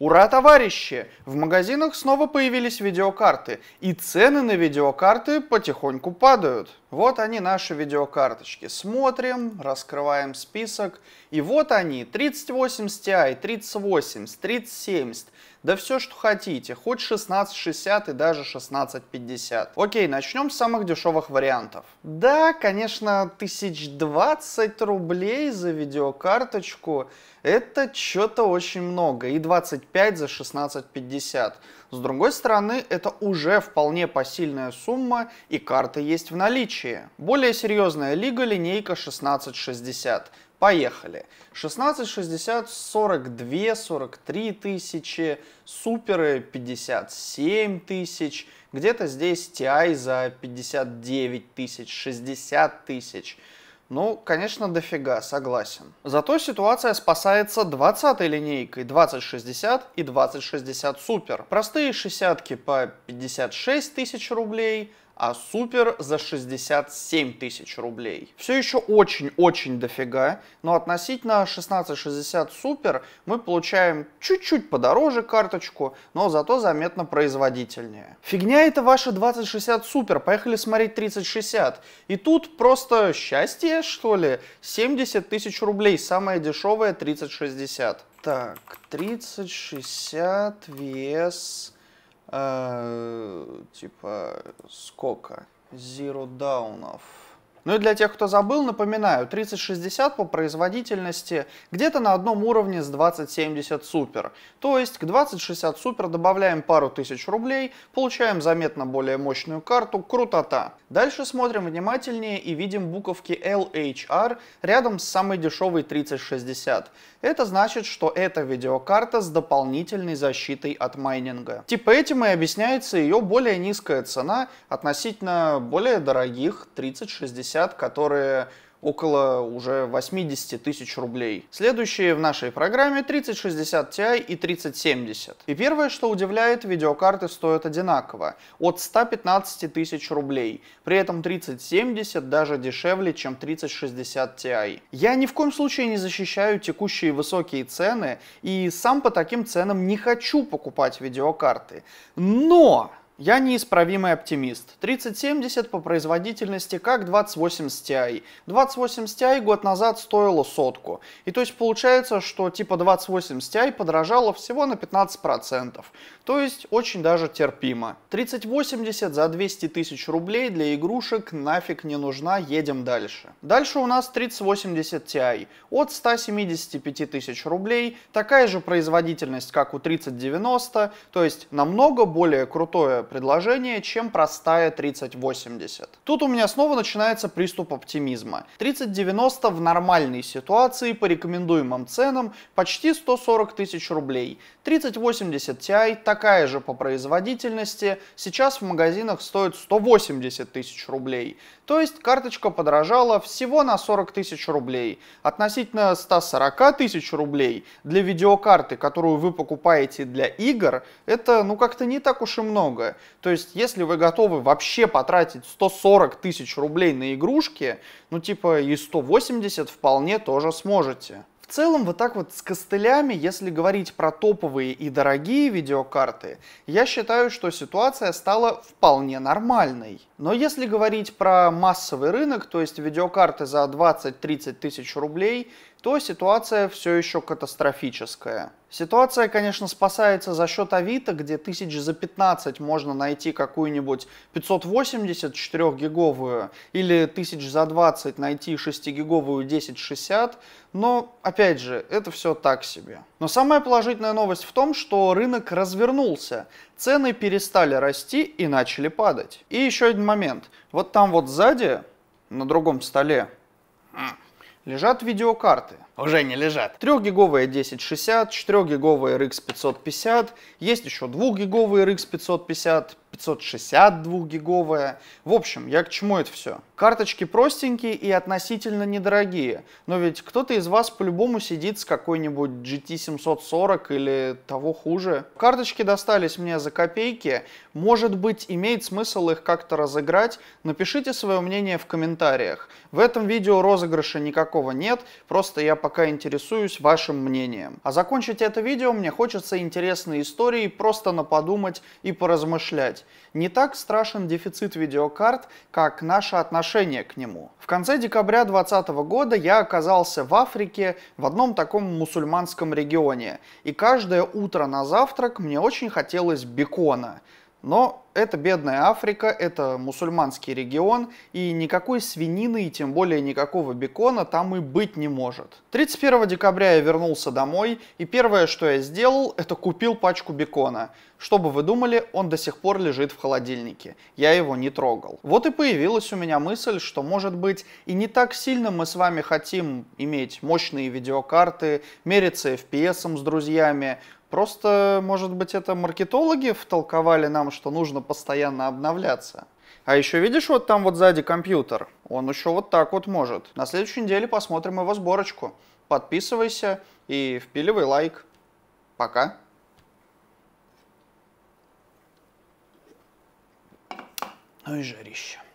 Ура, товарищи! В магазинах снова появились видеокарты, и цены на видеокарты потихоньку падают. Вот они, наши видеокарточки. Смотрим, раскрываем список, и вот они, 3080 Ti, 3080, 3070, да все, что хотите, хоть 16.60 и даже 16.50. Окей, начнем с самых дешевых вариантов. Да, конечно, 1020 рублей за видеокарточку это что-то очень много, и 25 за 16.50. С другой стороны, это уже вполне посильная сумма, и карты есть в наличии. Более серьезная лига линейка 1660. Поехали. 16, 60, 42, 43 тысячи, суперы 57 тысяч, где-то здесь TI за 59 тысяч, 60 тысяч. Ну, конечно, дофига, согласен. Зато ситуация спасается 20-й линейкой 2060 и 2060 Super. Простые 60 по 56 тысяч рублей, а супер за 67 тысяч рублей. Все еще очень-очень дофига, но относительно 1660 супер мы получаем чуть-чуть подороже карточку, но зато заметно производительнее. Фигня это ваша 2060 супер, поехали смотреть 3060. И тут просто счастье, что ли, 70 тысяч рублей, самая дешевая 3060. Так, 3060 вес Э, типа сколько? Zero даунов. Ну и для тех, кто забыл, напоминаю, 3060 по производительности где-то на одном уровне с 2070 Super. То есть к 2060 Super добавляем пару тысяч рублей, получаем заметно более мощную карту, крутота. Дальше смотрим внимательнее и видим буковки LHR рядом с самой дешевой 3060. Это значит, что это видеокарта с дополнительной защитой от майнинга. Типа этим и объясняется ее более низкая цена относительно более дорогих 3060 50, которые около уже 80 тысяч рублей. Следующие в нашей программе 3060 Ti и 3070. И первое, что удивляет, видеокарты стоят одинаково, от 115 тысяч рублей. При этом 3070 даже дешевле, чем 3060 Ti. Я ни в коем случае не защищаю текущие высокие цены и сам по таким ценам не хочу покупать видеокарты. Но я неисправимый оптимист. 3070 по производительности как 2080 Ti. 2080 Ti год назад стоило сотку. И то есть получается, что типа 2080 Ti подорожало всего на 15%. То есть очень даже терпимо. 3080 за 200 тысяч рублей для игрушек нафиг не нужна, едем дальше. Дальше у нас 3080 Ti. От 175 тысяч рублей, такая же производительность, как у 3090, то есть намного более крутое предложение, чем простая 3080. Тут у меня снова начинается приступ оптимизма. 3090 в нормальной ситуации по рекомендуемым ценам почти 140 тысяч рублей. 3080 Ti такая же по производительности, сейчас в магазинах стоит 180 тысяч рублей. То есть карточка подорожала всего на 40 тысяч рублей. Относительно 140 тысяч рублей для видеокарты, которую вы покупаете для игр, это ну как-то не так уж и много. То есть если вы готовы вообще потратить 140 тысяч рублей на игрушки, ну типа и 180 вполне тоже сможете. В целом, вот так вот с костылями, если говорить про топовые и дорогие видеокарты, я считаю, что ситуация стала вполне нормальной. Но если говорить про массовый рынок, то есть видеокарты за 20-30 тысяч рублей, то ситуация все еще катастрофическая. Ситуация, конечно, спасается за счет Авито, где тысяч за 15 можно найти какую-нибудь 584 гиговую или тысяч за 20 найти 6-гиговую 1060, но, опять же, это все так себе. Но самая положительная новость в том, что рынок развернулся, цены перестали расти и начали падать. И еще один момент. Вот там вот сзади, на другом столе, лежат видеокарты. Уже не лежат. 3-гиговая 1060, 4-гиговая RX 550, есть еще 2-гиговая RX 550, 562-гиговая. В общем, я к чему это все? Карточки простенькие и относительно недорогие, но ведь кто-то из вас по-любому сидит с какой-нибудь GT740 или того хуже. Карточки достались мне за копейки, может быть имеет смысл их как-то разыграть? Напишите свое мнение в комментариях. В этом видео розыгрыша никакого нет, просто я пока интересуюсь вашим мнением. А закончить это видео мне хочется интересной историей, просто наподумать и поразмышлять. Не так страшен дефицит видеокарт, как наше отношение отношение к нему. В конце декабря 2020 года я оказался в Африке, в одном таком мусульманском регионе, и каждое утро на завтрак мне очень хотелось бекона. Но это бедная Африка, это мусульманский регион, и никакой свинины, и тем более никакого бекона там и быть не может. 31 декабря я вернулся домой, и первое, что я сделал, это купил пачку бекона. Что бы вы думали, он до сих пор лежит в холодильнике. Я его не трогал. Вот и появилась у меня мысль, что, может быть, и не так сильно мы с вами хотим иметь мощные видеокарты, мериться FPS с друзьями, Просто, может быть, это маркетологи втолковали нам, что нужно нужно постоянно обновляться. А еще видишь вот там вот сзади компьютер? Он еще вот так вот может. На следующей неделе посмотрим его сборочку. Подписывайся и впиливай лайк. Пока. Ну и жарище.